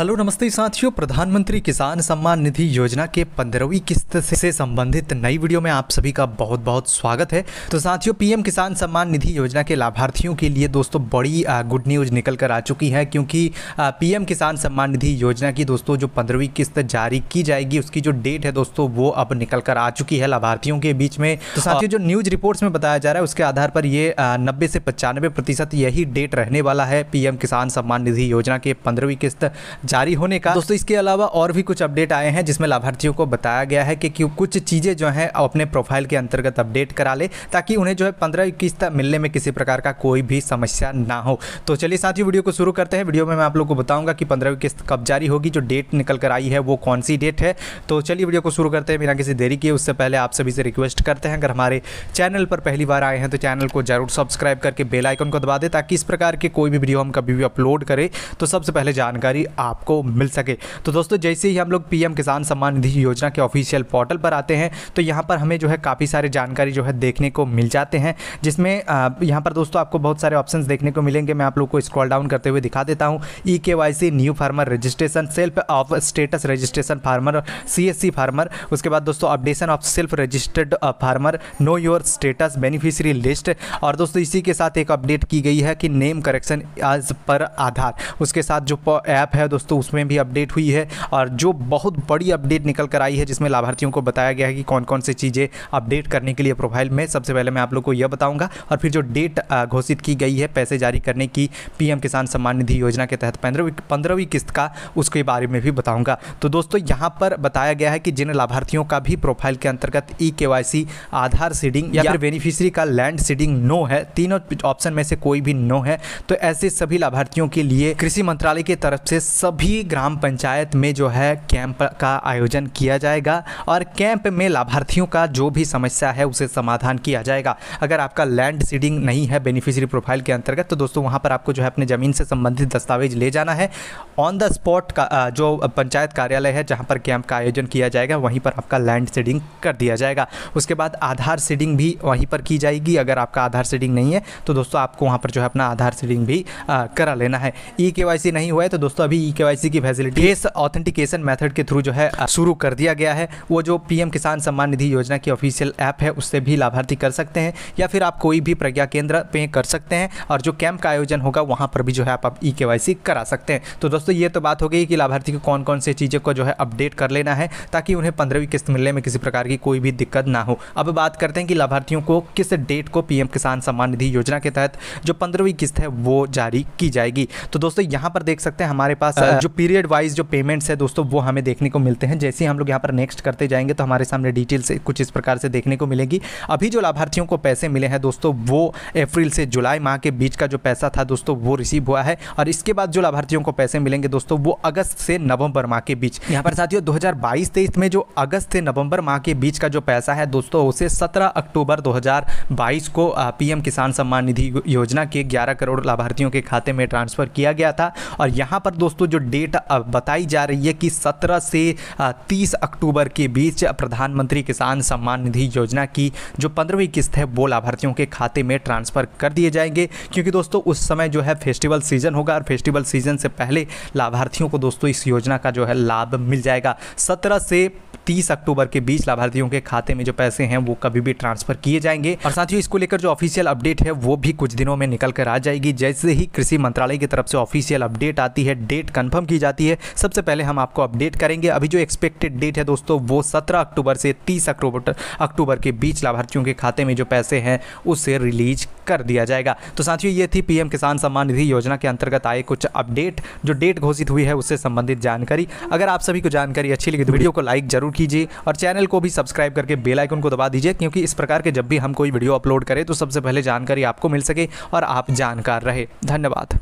Hello नमस्ते साथियों प्रधानमंत्री किसान सम्मान निधि योजना के पंद्रहवीं किस्त से संबंधित नई वीडियो में आप सभी का बहुत बहुत स्वागत है तो साथियों पीएम किसान सम्मान निधि योजना के लाभार्थियों के लिए दोस्तों बड़ी गुड न्यूज निकल कर आ चुकी है क्योंकि पीएम किसान सम्मान निधि योजना की दोस्तों जो पंद्रहवीं किस्त जारी की जाएगी उसकी जो डेट है दोस्तों वो अब निकल कर आ चुकी है लाभार्थियों के बीच में तो साथियों जो न्यूज रिपोर्ट्स में बताया जा रहा है उसके आधार पर ये नब्बे से पचानवे यही डेट रहने वाला है पीएम किसान सम्मान निधि योजना के पंद्रहवीं किस्त जारी होने का दोस्तों इसके अलावा और भी कुछ अपडेट आए हैं जिसमें लाभार्थियों को बताया गया है कि कुछ चीज़ें जो है अपने प्रोफाइल के अंतर्गत अपडेट करा ले ताकि उन्हें जो है पंद्रह इक्कीस तक मिलने में किसी प्रकार का कोई भी समस्या ना हो तो चलिए ही वीडियो को शुरू करते हैं वीडियो में मैं आप लोग को बताऊंगा कि पंद्रहवीं किस्त कब जारी होगी जो डेट निकल कर आई है वो कौन सी डेट है तो चलिए वीडियो को शुरू करते हैं बिना किसी देरी किए उससे पहले आप सभी से रिक्वेस्ट करते हैं अगर हमारे चैनल पर पहली बार आए हैं तो चैनल को जरूर सब्सक्राइब करके बेलाइकन को दबा दे ताकि इस प्रकार के कोई भी वीडियो हम कभी भी अपलोड करें तो सबसे पहले जानकारी आपको मिल सके तो दोस्तों जैसे ही हम लोग पीएम किसान सम्मान निधि योजना के ऑफिशियल पोर्टल पर आते हैं तो यहाँ पर हमें जो है काफ़ी सारे जानकारी जो है देखने को मिल जाते हैं जिसमें यहाँ पर दोस्तों आपको बहुत सारे ऑप्शन देखने को मिलेंगे मैं आप लोग को स्क्रॉल डाउन करते हुए दिखा देता हूँ E K Y C new farmer registration self of status registration farmer C S C farmer उसके बाद दोस्तों updation of self registered farmer know your status beneficiary list और दोस्तों इसी के साथ एक अपडेट की गई है कि नेम करेक्शन एज पर आधार उसके साथ जो ऐप है दोस्तों दोस्तों उसमें भी अपडेट हुई है और जो बहुत बड़ी अपडेट निकल कर आई है जिसमें लाभार्थियों को बताया गया है कि कौन कौन सी चीज़ें अपडेट करने के लिए प्रोफाइल में सबसे पहले मैं आप लोग को यह बताऊँगा और फिर जो डेट घोषित की गई है पैसे जारी करने की पी किसान सम्मान निधि योजना के तहत पंद्रहवीं पंद्रहवीं किस्त का उसके बारे में भी बताऊँगा तो दोस्तों यहाँ पर बताया गया है कि जिन लाभार्थियों का भी प्रोफाइल के अंतर्गत ई के आधार सीडिंग या फिर बेनिफिशरी का लैंड सीडिंग नो है तीनों ऑप्शन में से कोई भी नो है तो ऐसे सभी लाभार्थियों के लिए कृषि मंत्रालय की तरफ से सब सभी ग्राम पंचायत में जो है कैंप का आयोजन किया जाएगा और कैंप में लाभार्थियों का जो भी समस्या है उसे समाधान किया जाएगा अगर आपका लैंड सीडिंग नहीं है बेनिफिशियरी प्रोफाइल के अंतर्गत तो दोस्तों वहाँ पर आपको जो है अपने ज़मीन से संबंधित दस्तावेज ले जाना है ऑन द स्पॉट का जो पंचायत कार्यालय है जहाँ पर कैंप का आयोजन किया जाएगा वहीं पर आपका लैंड सीडिंग कर दिया जाएगा उसके बाद आधार सीडिंग भी वहीं पर की जाएगी अगर आपका आधार सीडिंग नहीं है तो दोस्तों आपको वहाँ पर जो है अपना आधार सीडिंग भी करा लेना है ई के नहीं हुआ है तो दोस्तों अभी ई केवाईसी की फैसिलिटी इस ऑथेंटिकेशन मेथड के थ्रू जो है शुरू कर दिया गया है वो जो पीएम किसान सम्मान निधि योजना की ऑफिशियल ऐप है उससे भी लाभार्थी कर सकते हैं या फिर आप कोई भी प्रज्ञा केंद्र पे कर सकते हैं और जो कैंप का आयोजन होगा वहाँ पर भी जो है आप ई के करा सकते हैं तो दोस्तों ये तो बात हो गई कि लाभार्थी को कौन कौन से चीज़ों को जो है अपडेट कर लेना है ताकि उन्हें पंद्रहवीं किस्त मिलने में किसी प्रकार की कोई भी दिक्कत ना हो अब बात करते हैं कि लाभार्थियों को किस डेट को पीएम किसान सम्मान निधि योजना के तहत जो पंद्रहवीं किस्त है वो जारी की जाएगी तो दोस्तों यहाँ पर देख सकते हैं हमारे पास हाँ। जो पीरियड वाइज जो पेमेंट्स है दोस्तों वो हमें देखने को मिलते हैं जैसे ही हम लोग यहाँ पर नेक्स्ट करते जाएंगे तो हमारे सामने डिटेल्स कुछ इस प्रकार से देखने को मिलेगी अभी जो लाभार्थियों को पैसे मिले हैं दोस्तों वो अप्रैल से जुलाई माह के बीच का जो पैसा था दोस्तों वो रिसीव हुआ है और इसके बाद जो लाभार्थियों को पैसे मिलेंगे दोस्तों वो अगस्त से नवंबर माह के बीच यहाँ पर साथियों दो हजार में जो अगस्त से नवंबर माह के बीच का जो पैसा है दोस्तों उसे सत्रह अक्टूबर दो को पीएम किसान सम्मान निधि योजना के ग्यारह करोड़ लाभार्थियों के खाते में ट्रांसफर किया गया था और यहाँ पर दोस्तों जो डेट बताई जा रही है कि 17 से 30 अक्टूबर के बीच प्रधानमंत्री किसान सम्मान निधि योजना की जो पंद्रहवीं किस्त है वो लाभार्थियों के खाते में ट्रांसफ़र कर दिए जाएंगे क्योंकि दोस्तों उस समय जो है फेस्टिवल सीजन होगा और फेस्टिवल सीजन से पहले लाभार्थियों को दोस्तों इस योजना का जो है लाभ मिल जाएगा सत्रह से तीस अक्टूबर के बीच लाभार्थियों के खाते में जो पैसे हैं वो कभी भी ट्रांसफर किए जाएंगे और साथियों इसको लेकर जो ऑफिशियल अपडेट है वो भी कुछ दिनों में निकल कर आ जाएगी जैसे ही कृषि मंत्रालय की तरफ से ऑफिशियल अपडेट आती है डेट कन्फर्म की जाती है सबसे पहले हम आपको अपडेट करेंगे अभी जो एक्सपेक्टेड डेट है दोस्तों वो सत्रह अक्टूबर से तीस अक्टूबर अक्टूबर के बीच लाभार्थियों के खाते में जो पैसे हैं उसे रिलीज कर दिया जाएगा तो साथियों ये थी पीएम किसान सम्मान निधि योजना के अंतर्गत आए कुछ अपडेट जो डेट घोषित हुई है उससे संबंधित जानकारी अगर आप सभी को जानकारी अच्छी लगी तो वीडियो को लाइक जरूर कीजिए और चैनल को भी सब्सक्राइब करके बेल आइकन को दबा दीजिए क्योंकि इस प्रकार के जब भी हम कोई वीडियो अपलोड करें तो सबसे पहले जानकारी आपको मिल सके और आप जानकार रहे धन्यवाद